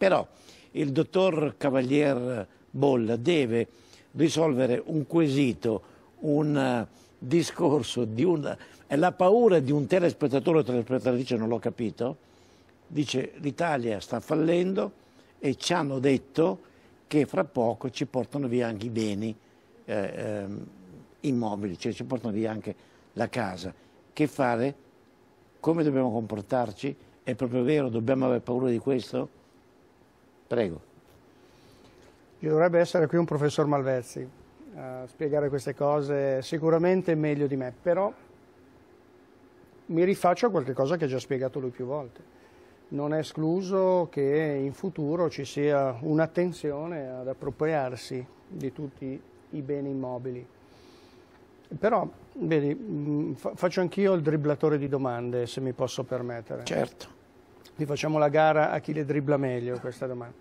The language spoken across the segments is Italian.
Però il dottor Cavalier Boll deve risolvere un quesito, un eh, discorso, di una, è la paura di un telespettatore o telespettatrice, non l'ho capito, dice l'Italia sta fallendo e ci hanno detto che fra poco ci portano via anche i beni eh, eh, immobili, cioè ci portano via anche la casa. Che fare? Come dobbiamo comportarci? È proprio vero? Dobbiamo avere paura di questo? Prego. Ci dovrebbe essere qui un professor Malvezzi a spiegare queste cose sicuramente meglio di me, però mi rifaccio a qualche cosa che ha già spiegato lui più volte. Non è escluso che in futuro ci sia un'attenzione ad appropriarsi di tutti i beni immobili. Però, vedi, mm, faccio anch'io il dribblatore di domande, se mi posso permettere. Certo gli facciamo la gara a chi le dribbla meglio questa domanda.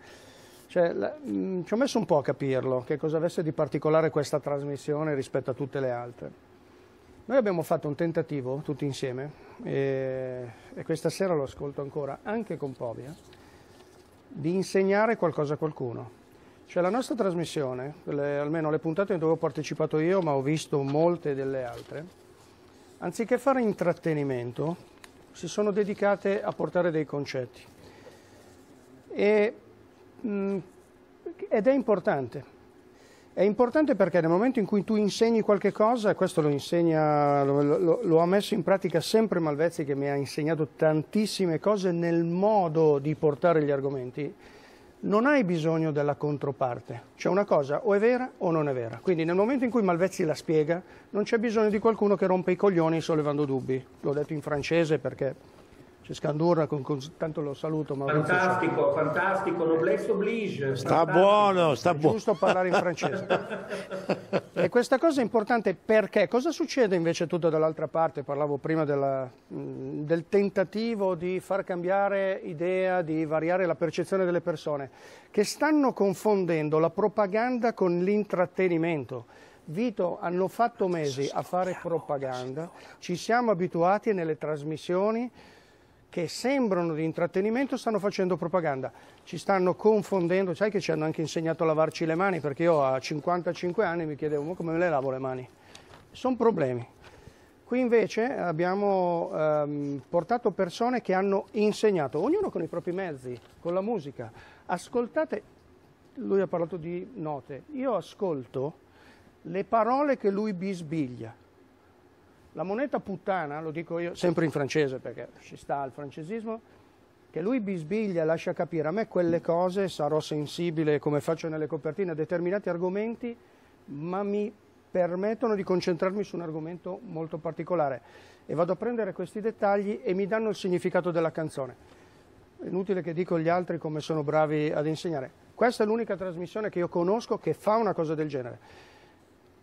Cioè, la, mh, mm, ci ho messo un po' a capirlo che cosa avesse di particolare questa trasmissione rispetto a tutte le altre. Noi abbiamo fatto un tentativo tutti insieme e, e questa sera lo ascolto ancora, anche con Povia, di insegnare qualcosa a qualcuno. Cioè la nostra trasmissione, le, almeno le puntate dove ho partecipato io, ma ho visto molte delle altre, anziché fare intrattenimento, si sono dedicate a portare dei concetti. E, mh, mm, ed è importante. È importante perché nel momento in cui tu insegni qualche cosa, e questo lo, insegna, lo, lo, lo ha messo in pratica sempre Malvezzi che mi ha insegnato tantissime cose nel modo di portare gli argomenti, non hai bisogno della controparte, cioè una cosa o è vera o non è vera. Quindi nel momento in cui Malvezzi la spiega non c'è bisogno di qualcuno che rompe i coglioni sollevando dubbi. L'ho detto in francese perché c'è Scandurra, con, con, tanto lo saluto. fantastico, fantastico, noblesse oblige. Sta fantastico. buono, sta buono. È giusto parlare in francese. e questa cosa è importante perché cosa succede invece tutto dall'altra parte? Parlavo prima della, del tentativo di far cambiare idea, di variare la percezione delle persone, che stanno confondendo la propaganda con l'intrattenimento. Vito hanno fatto mesi a fare propaganda, ci siamo abituati nelle trasmissioni, che sembrano di intrattenimento stanno facendo propaganda, ci stanno confondendo, sai che ci hanno anche insegnato a lavarci le mani perché io a 55 anni mi chiedevo come me le lavo le mani, sono problemi. Qui invece abbiamo ehm, portato persone che hanno insegnato, ognuno con i propri mezzi, con la musica. Ascoltate, lui ha parlato di note, io ascolto le parole che lui bisbiglia. La moneta puttana, lo dico io sempre in francese perché ci sta il francesismo, che lui bisbiglia, lascia capire, a me quelle cose sarò sensibile come faccio nelle copertine a determinati argomenti, ma mi permettono di concentrarmi su un argomento molto particolare e vado a prendere questi dettagli e mi danno il significato della canzone. È inutile che dico agli altri come sono bravi ad insegnare. Questa è l'unica trasmissione che io conosco che fa una cosa del genere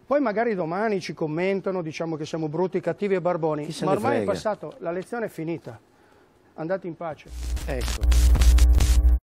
poi magari domani ci commentano, diciamo che siamo brutti, cattivi e barboni, ma ormai frega. è passato, la lezione è finita. Andate in pace. Ecco.